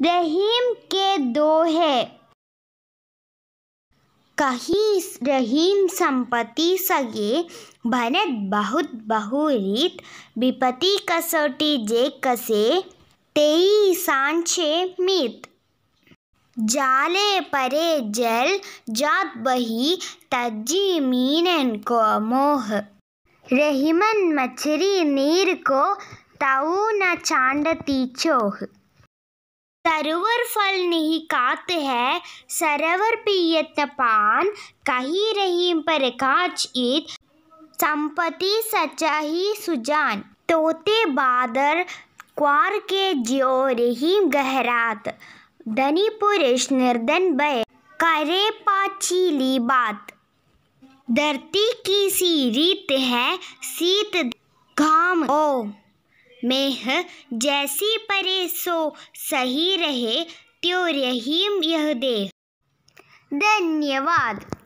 रहीम के दो है कही रहीम संपत्ति सगे भनत बहुत बहुरीत विपति कसौटी जे कसे तेई सांचे मित जाले परे जल जात बही तज्जी मीनन को मोह रहीमन मछरी नीर को ताऊ न चांड चोह सरोवर फल नहीं कात है सरवर पियत पान कही रहीम पर काच ईद संपत्ति सचाही सुजान तोते बादर क्वार के ज्यो रही गहरात धनी पुरुष निर्धन भय करे पाचीली बात धरती की सी रीत है सीत घाम ओ मेह जैसी परे सो सही रहे त्यो रहीम यह दे धन्यवाद